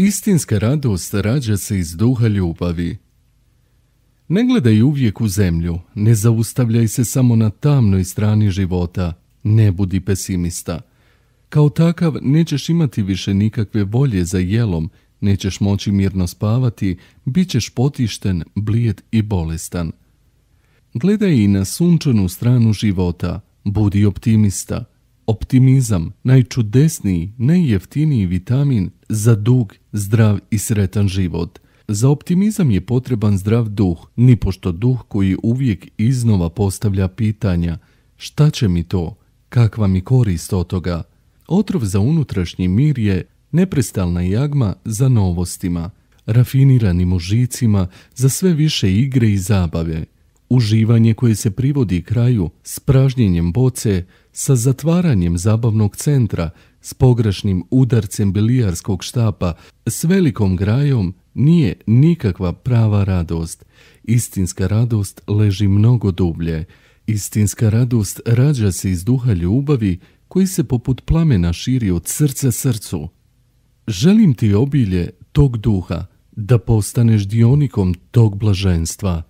Istinska radost rađa se iz duha ljubavi. Ne gledaj uvijek u zemlju, ne zaustavljaj se samo na tamnoj strani života, ne budi pesimista. Kao takav nećeš imati više nikakve volje za jelom, nećeš moći mirno spavati, bit ćeš potišten, blijed i bolestan. Gledaj i na sunčanu stranu života, budi optimista – Optimizam, najčudesniji, najjeftiniji vitamin za dug, zdrav i sretan život. Za optimizam je potreban zdrav duh, nipošto duh koji uvijek iznova postavlja pitanja šta će mi to, kakva mi korist od toga. Otrov za unutrašnji mir je neprestalna jagma za novostima, rafiniranim užicima za sve više igre i zabave – Uživanje koje se privodi kraju s pražnjenjem boce, sa zatvaranjem zabavnog centra, s pogrešnim udarcem bilijarskog štapa, s velikom grajom nije nikakva prava radost. Istinska radost leži mnogo dublje. Istinska radost rađa se iz duha ljubavi koji se poput plamena širi od srca srcu. Želim ti obilje tog duha, da postaneš dionikom tog blaženstva.